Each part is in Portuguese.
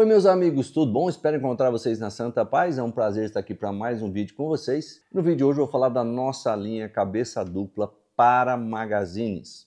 Oi meus amigos, tudo bom? Espero encontrar vocês na Santa Paz, é um prazer estar aqui para mais um vídeo com vocês. No vídeo de hoje eu vou falar da nossa linha cabeça dupla para magazines.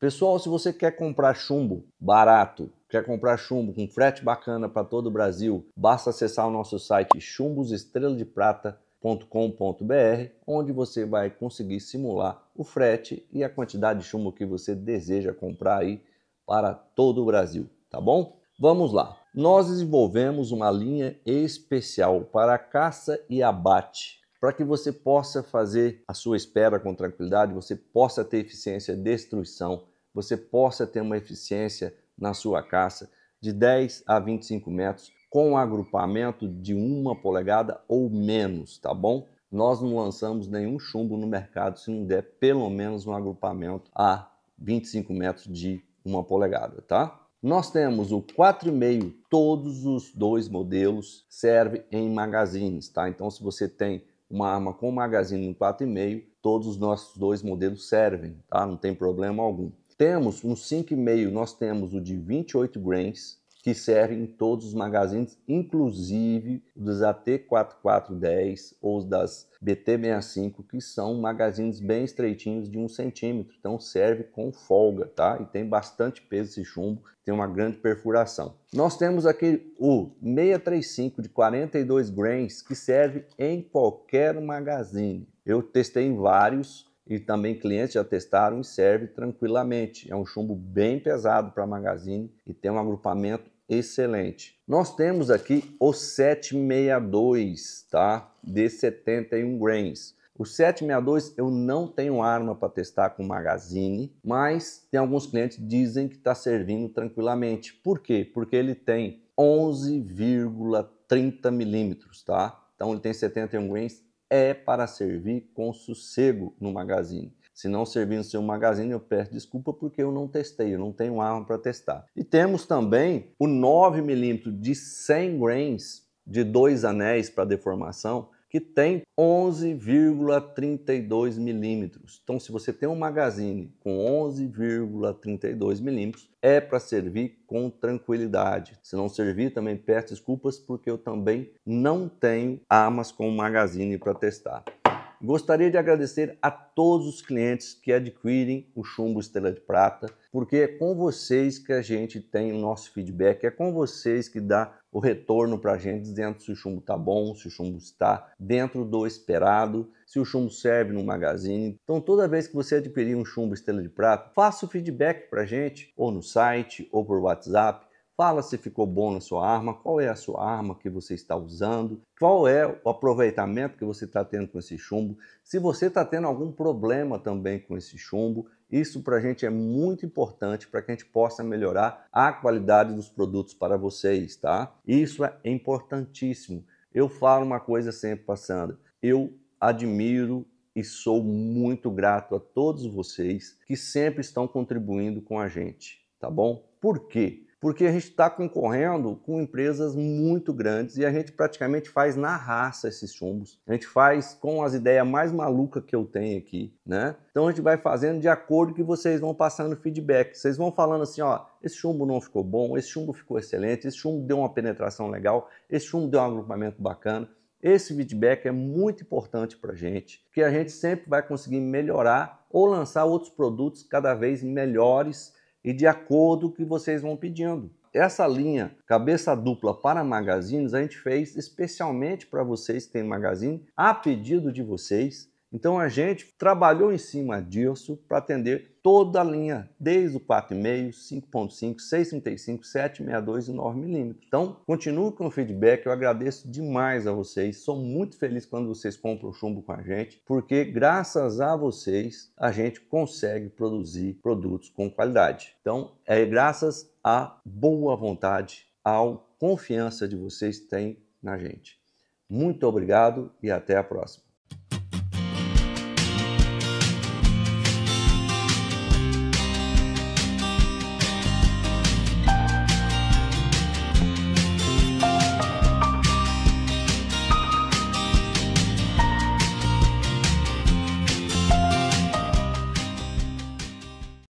Pessoal, se você quer comprar chumbo barato, quer comprar chumbo com frete bacana para todo o Brasil, basta acessar o nosso site chumbosestreladeprata.com www.frete.com.br, onde você vai conseguir simular o frete e a quantidade de chumbo que você deseja comprar aí para todo o Brasil, tá bom? Vamos lá. Nós desenvolvemos uma linha especial para caça e abate, para que você possa fazer a sua espera com tranquilidade, você possa ter eficiência de destruição, você possa ter uma eficiência na sua caça de 10 a 25 metros com agrupamento de uma polegada ou menos, tá bom? Nós não lançamos nenhum chumbo no mercado se não der pelo menos um agrupamento a 25 metros de uma polegada, tá? Nós temos o 4,5, todos os dois modelos servem em magazines, tá? Então se você tem uma arma com magazine no 4,5, todos os nossos dois modelos servem, tá? Não tem problema algum. Temos um 5,5, nós temos o de 28 grains, que servem em todos os magazines, inclusive dos AT4410 ou das BT65, que são magazines bem estreitinhos de um centímetro. Então serve com folga, tá? E tem bastante peso esse chumbo, tem uma grande perfuração. Nós temos aqui o 635 de 42 grains, que serve em qualquer magazine. Eu testei em vários, e também clientes já testaram e serve tranquilamente. É um chumbo bem pesado para magazine e tem um agrupamento excelente. Nós temos aqui o 762, tá? De 71 grains. O 762 eu não tenho arma para testar com magazine, mas tem alguns clientes que dizem que está servindo tranquilamente. Por quê? Porque ele tem 11,30 milímetros, tá? Então ele tem 71 grains, é para servir com sossego no magazine. Se não servir no seu magazine, eu peço desculpa porque eu não testei, eu não tenho arma para testar. E temos também o 9mm de 100 grains de dois anéis para deformação, que tem 11,32 milímetros. Então, se você tem um magazine com 11,32 milímetros, é para servir com tranquilidade. Se não servir, também peço desculpas, porque eu também não tenho armas com magazine para testar. Gostaria de agradecer a todos os clientes que adquirem o Chumbo Estrela de Prata, porque é com vocês que a gente tem o nosso feedback, é com vocês que dá o retorno para a gente dizendo se o chumbo está bom, se o chumbo está dentro do esperado, se o chumbo serve no magazine. Então, toda vez que você adquirir um chumbo Estrela de Prata, faça o feedback para a gente, ou no site, ou por WhatsApp Fala se ficou bom na sua arma, qual é a sua arma que você está usando, qual é o aproveitamento que você está tendo com esse chumbo, se você está tendo algum problema também com esse chumbo. Isso para a gente é muito importante para que a gente possa melhorar a qualidade dos produtos para vocês, tá? Isso é importantíssimo. Eu falo uma coisa sempre passando. Eu admiro e sou muito grato a todos vocês que sempre estão contribuindo com a gente, tá bom? Por quê? porque a gente está concorrendo com empresas muito grandes e a gente praticamente faz na raça esses chumbos. A gente faz com as ideias mais malucas que eu tenho aqui, né? Então a gente vai fazendo de acordo que vocês vão passando feedback. Vocês vão falando assim, ó, esse chumbo não ficou bom, esse chumbo ficou excelente, esse chumbo deu uma penetração legal, esse chumbo deu um agrupamento bacana. Esse feedback é muito importante para a gente, porque a gente sempre vai conseguir melhorar ou lançar outros produtos cada vez melhores e de acordo com o que vocês vão pedindo. Essa linha cabeça dupla para magazines a gente fez especialmente para vocês que têm magazine, a pedido de vocês então a gente trabalhou em cima disso para atender toda a linha, desde o 4,5, 5,5, 6,35, 7,62 e 9mm. Então continue com o feedback, eu agradeço demais a vocês, sou muito feliz quando vocês compram chumbo com a gente, porque graças a vocês a gente consegue produzir produtos com qualidade. Então é graças à boa vontade, à confiança de vocês têm na gente. Muito obrigado e até a próxima.